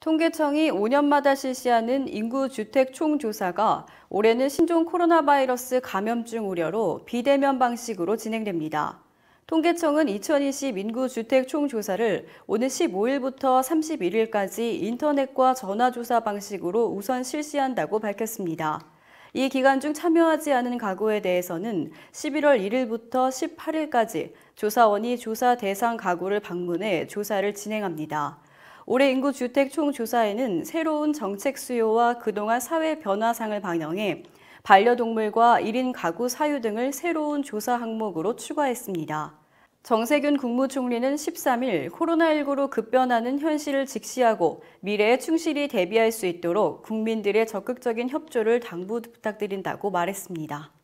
통계청이 5년마다 실시하는 인구주택 총조사가 올해는 신종 코로나 바이러스 감염증 우려로 비대면 방식으로 진행됩니다. 통계청은 2020 인구주택 총조사를 오는 15일부터 31일까지 인터넷과 전화조사 방식으로 우선 실시한다고 밝혔습니다. 이 기간 중 참여하지 않은 가구에 대해서는 11월 1일부터 18일까지 조사원이 조사 대상 가구를 방문해 조사를 진행합니다. 올해 인구 주택 총조사에는 새로운 정책 수요와 그동안 사회 변화상을 반영해 반려동물과 1인 가구 사유 등을 새로운 조사 항목으로 추가했습니다. 정세균 국무총리는 13일 코로나19로 급변하는 현실을 직시하고 미래에 충실히 대비할 수 있도록 국민들의 적극적인 협조를 당부 부탁드린다고 말했습니다.